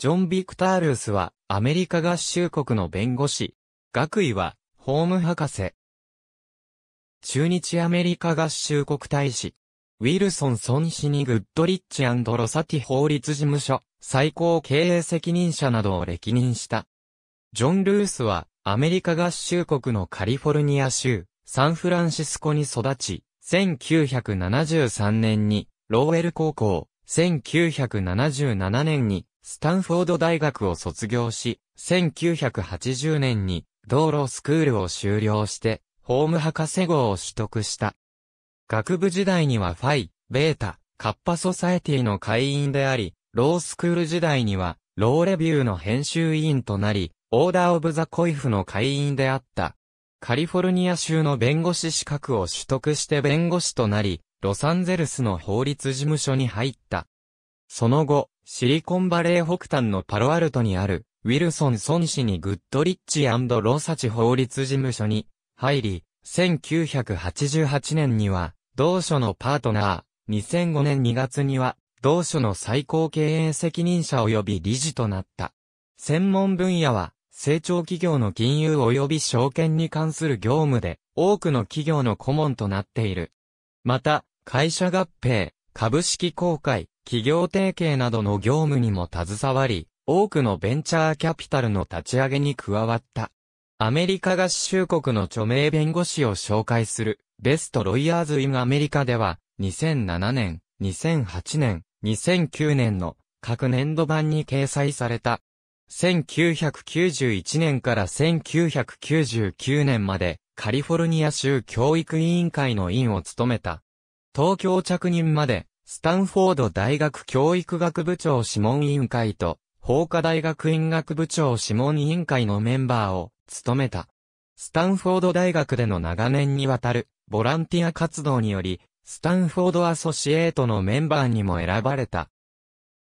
ジョン・ビクタールースは、アメリカ合衆国の弁護士。学位は、法務博士。中日アメリカ合衆国大使。ウィルソン・ソン・シニ・グッドリッチロサティ法律事務所、最高経営責任者などを歴任した。ジョン・ルースは、アメリカ合衆国のカリフォルニア州、サンフランシスコに育ち、1973年に、ローウェル高校、1977年に、スタンフォード大学を卒業し、1980年に道路スクールを修了して、ホーム博士号を取得した。学部時代にはファイ、ベータ、カッパソサエティの会員であり、ロースクール時代には、ローレビューの編集委員となり、オーダーオブザコイフの会員であった。カリフォルニア州の弁護士資格を取得して弁護士となり、ロサンゼルスの法律事務所に入った。その後、シリコンバレー北端のパロアルトにある、ウィルソン・ソン氏にグッドリッチロサチ法律事務所に入り、1988年には、同所のパートナー、2005年2月には、同所の最高経営責任者及び理事となった。専門分野は、成長企業の金融及び証券に関する業務で、多くの企業の顧問となっている。また、会社合併、株式公開、企業提携などの業務にも携わり、多くのベンチャーキャピタルの立ち上げに加わった。アメリカ合衆国の著名弁護士を紹介する、ベストロイヤーズ・イン・アメリカでは、2007年、2008年、2009年の各年度版に掲載された。1991年から1999年までカリフォルニア州教育委員会の委員を務めた。東京着任までスタンフォード大学教育学部長諮問委員会と、法科大学院学部長諮問委員会のメンバーを務めた。スタンフォード大学での長年にわたるボランティア活動により、スタンフォードアソシエートのメンバーにも選ばれた。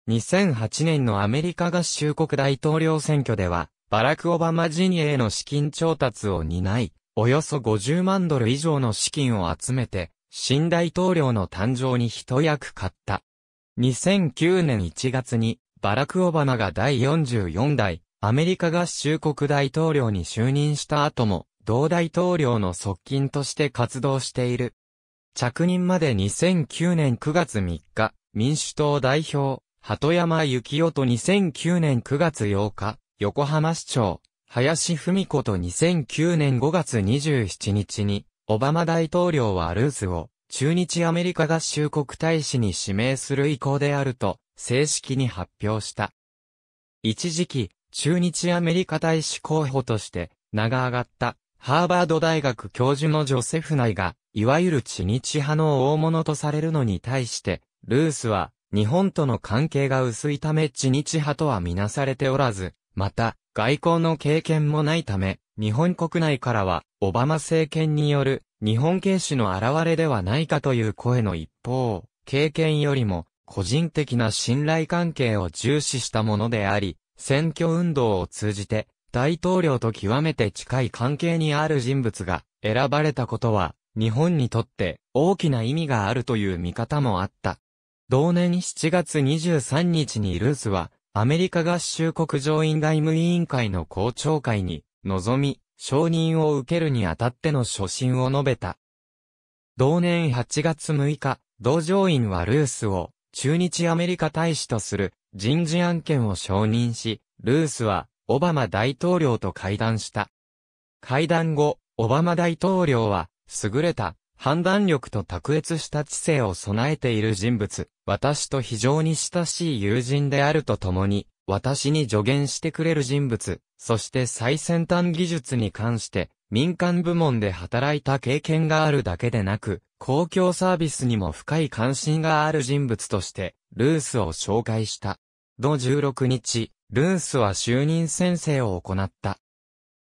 2008年のアメリカ合衆国大統領選挙では、バラク・オバマ陣営の資金調達を担い、およそ50万ドル以上の資金を集めて、新大統領の誕生に一役買った。2009年1月に、バラク・オバマが第44代、アメリカ合衆国大統領に就任した後も、同大統領の側近として活動している。着任まで2009年9月3日、民主党代表、鳩山幸男と2009年9月8日、横浜市長、林文子と2009年5月27日に、オバマ大統領はルースを中日アメリカ合衆国大使に指名する意向であると正式に発表した。一時期、中日アメリカ大使候補として名が上がったハーバード大学教授のジョセフ内が、いわゆる知日派の大物とされるのに対して、ルースは日本との関係が薄いため知日派とはみなされておらず、また、外交の経験もないため、日本国内からは、オバマ政権による日本軽視の現れではないかという声の一方、経験よりも個人的な信頼関係を重視したものであり、選挙運動を通じて大統領と極めて近い関係にある人物が選ばれたことは、日本にとって大きな意味があるという見方もあった。同年7月23日にルースは、アメリカ合衆国上院外務委員会の公聴会に望み、承認を受けるにあたっての初心を述べた。同年8月6日、同乗員はルースを中日アメリカ大使とする人事案件を承認し、ルースはオバマ大統領と会談した。会談後、オバマ大統領は優れた判断力と卓越した知性を備えている人物、私と非常に親しい友人であるとともに、私に助言してくれる人物、そして最先端技術に関して、民間部門で働いた経験があるだけでなく、公共サービスにも深い関心がある人物として、ルースを紹介した。同16日、ルースは就任宣誓を行った。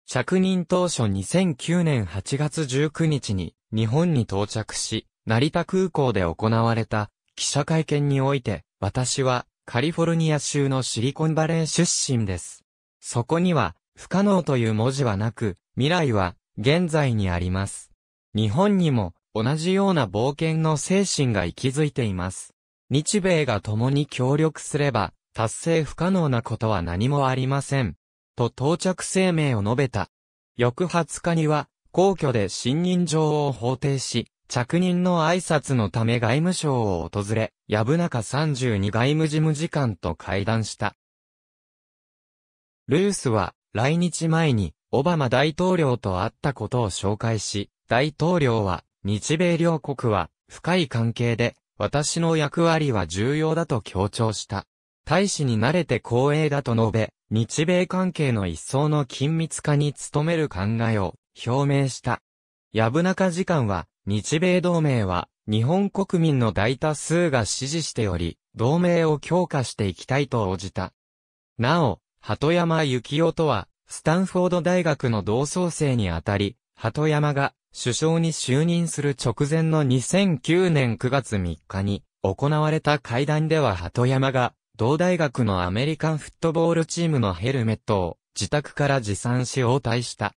着任当初2009年8月19日に日本に到着し、成田空港で行われた記者会見において、私はカリフォルニア州のシリコンバレー出身です。そこには、不可能という文字はなく、未来は、現在にあります。日本にも、同じような冒険の精神が息づいています。日米が共に協力すれば、達成不可能なことは何もありません。と到着声明を述べた。翌20日には、皇居で信任状を法定し、着任の挨拶のため外務省を訪れ、藪中32外務事務次官と会談した。ルースは、来日前に、オバマ大統領と会ったことを紹介し、大統領は、日米両国は、深い関係で、私の役割は重要だと強調した。大使に慣れて光栄だと述べ、日米関係の一層の緊密化に努める考えを表明した。藪中次官は日米同盟は、日本国民の大多数が支持しており、同盟を強化していきたいと応じた。なお、鳩山幸雄とは、スタンフォード大学の同窓生にあたり、鳩山が首相に就任する直前の2009年9月3日に行われた会談では鳩山が同大学のアメリカンフットボールチームのヘルメットを自宅から持参し応対した。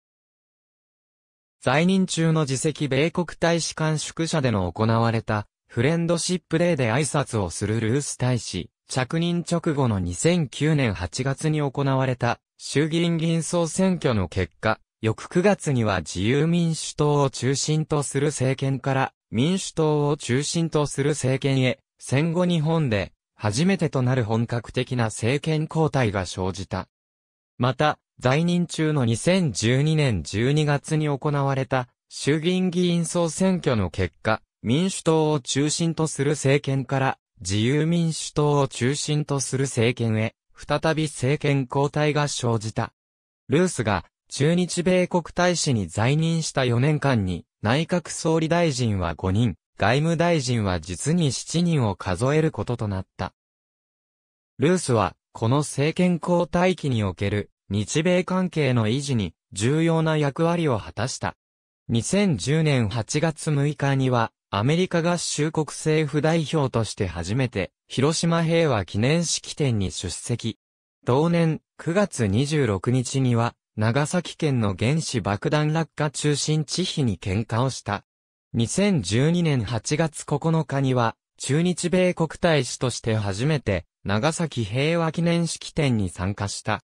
在任中の自席米国大使館宿舎での行われた、フレンドシップデーで挨拶をするルース大使、着任直後の2009年8月に行われた、衆議院議員総選挙の結果、翌9月には自由民主党を中心とする政権から、民主党を中心とする政権へ、戦後日本で、初めてとなる本格的な政権交代が生じた。また、在任中の2012年12月に行われた衆議院議員総選挙の結果、民主党を中心とする政権から自由民主党を中心とする政権へ、再び政権交代が生じた。ルースが中日米国大使に在任した4年間に内閣総理大臣は5人、外務大臣は実に7人を数えることとなった。ルースはこの政権交代期における日米関係の維持に重要な役割を果たした。2010年8月6日には、アメリカ合衆国政府代表として初めて、広島平和記念式典に出席。同年9月26日には、長崎県の原子爆弾落下中心地域に喧嘩をした。2012年8月9日には、中日米国大使として初めて、長崎平和記念式典に参加した。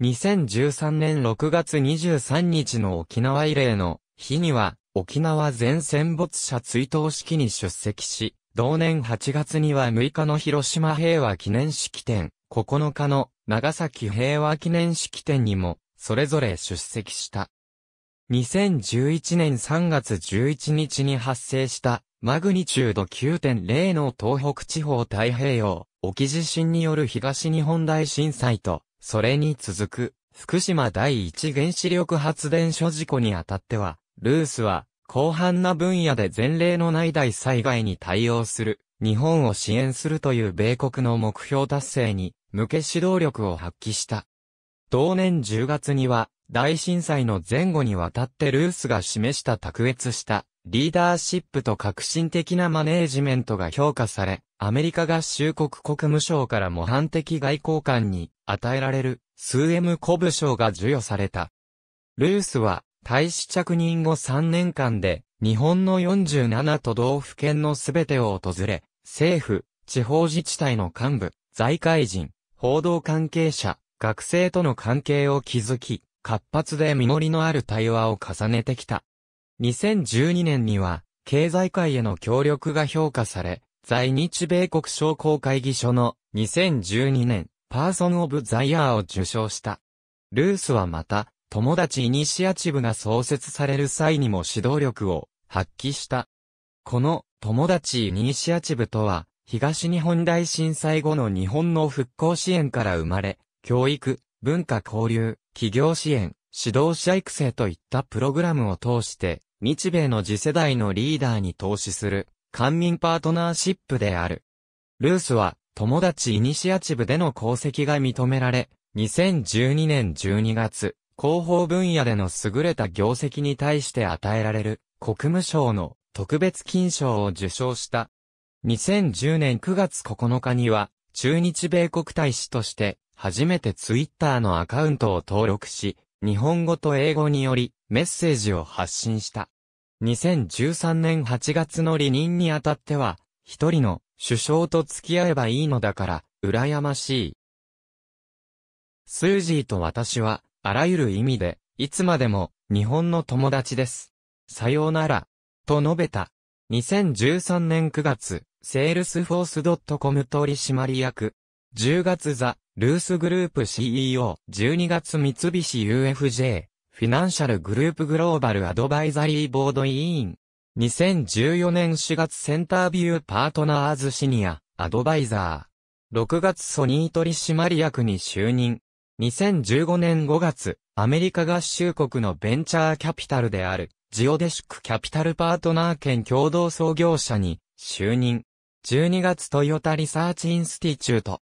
2013年6月23日の沖縄慰霊の日には、沖縄全戦没者追悼式に出席し、同年8月には6日の広島平和記念式典、9日の長崎平和記念式典にも、それぞれ出席した。2011年3月11日に発生したマグニチュード9.0の東北地方太平洋沖地震による東日本大震災とそれに続く、福島第一原子力発電所事故にあたっては、ルースは、広範な分野で前例のない大災害に対応する、日本を支援するという米国の目標達成に、向け指導力を発揮した。同年10月には、大震災の前後にわたってルースが示した卓越したリーダーシップと革新的なマネージメントが評価され、アメリカ合衆国国務省から模範的外交官に与えられる数 M 古武コブ賞が授与された。ルースは、大使着任後3年間で、日本の47都道府県のすべてを訪れ、政府、地方自治体の幹部、財界人、報道関係者、学生との関係を築き、活発で実りのある対話を重ねてきた。2012年には、経済界への協力が評価され、在日米国商工会議所の2012年パーソン・オブ・ザ・イヤーを受賞した。ルースはまた、友達イニシアチブが創設される際にも指導力を発揮した。この友達イニシアチブとは、東日本大震災後の日本の復興支援から生まれ、教育、文化交流、企業支援、指導者育成といったプログラムを通して、日米の次世代のリーダーに投資する、官民パートナーシップである。ルースは、友達イニシアチブでの功績が認められ、2012年12月、広報分野での優れた業績に対して与えられる、国務省の特別金賞を受賞した。2010年9月9日には、中日米国大使として、初めてツイッターのアカウントを登録し、日本語と英語により、メッセージを発信した。2013年8月の離任にあたっては、一人の首相と付き合えばいいのだから、羨ましい。スージーと私は、あらゆる意味で、いつまでも、日本の友達です。さようなら、と述べた。2013年9月、セールスフォース .com 取締役。10月ザ・ルースグループ CEO。12月三菱 UFJ。フィナンシャルグループグローバルアドバイザリーボード委員。2014年4月センタービューパートナーズシニア、アドバイザー。6月ソニー取締役に就任。2015年5月、アメリカ合衆国のベンチャーキャピタルである、ジオデシックキャピタルパートナー兼共同創業者に就任。12月トヨタリサーチインスティチュート。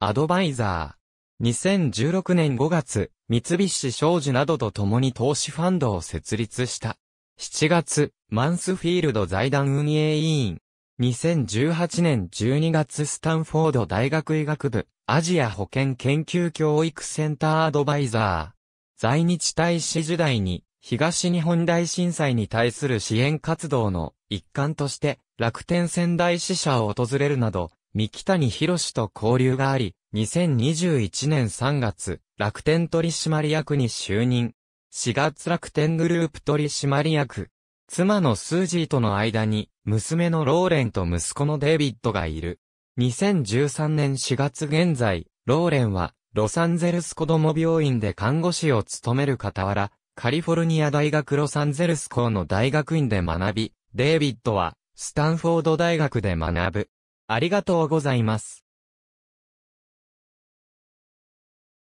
アドバイザー。2016年5月、三菱商事などと共に投資ファンドを設立した。7月、マンスフィールド財団運営委員。2018年12月スタンフォード大学医学部、アジア保健研究教育センターアドバイザー。在日大使時代に、東日本大震災に対する支援活動の一環として、楽天仙台支社を訪れるなど、三木谷博士と交流があり、2021年3月、楽天取締役に就任。4月楽天グループ取締役。妻のスージーとの間に、娘のローレンと息子のデイビッドがいる。2013年4月現在、ローレンは、ロサンゼルス子供病院で看護師を務める傍ら、カリフォルニア大学ロサンゼルス校の大学院で学び、デイビッドは、スタンフォード大学で学ぶ。ありがとうございます。